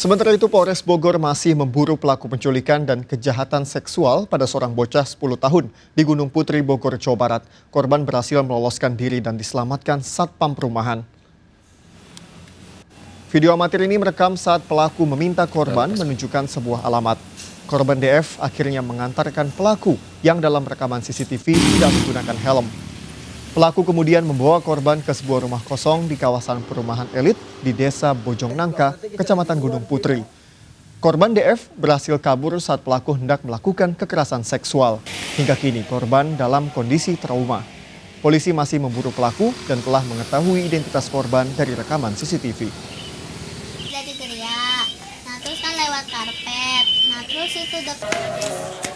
Sementara itu Polres Bogor masih memburu pelaku penculikan dan kejahatan seksual pada seorang bocah 10 tahun di Gunung Putri Bogor, Jawa Barat. Korban berhasil meloloskan diri dan diselamatkan Satpam Perumahan. Video amatir ini merekam saat pelaku meminta korban menunjukkan sebuah alamat. Korban DF akhirnya mengantarkan pelaku yang dalam rekaman CCTV tidak menggunakan helm Pelaku kemudian membawa korban ke sebuah rumah kosong di kawasan perumahan elit di desa Bojong Nangka, kecamatan Gunung Putri. Korban DF berhasil kabur saat pelaku hendak melakukan kekerasan seksual. Hingga kini korban dalam kondisi trauma. Polisi masih memburu pelaku dan telah mengetahui identitas korban dari rekaman CCTV. Jadi teriak, nah terus kan lewat karpet, nah terus itu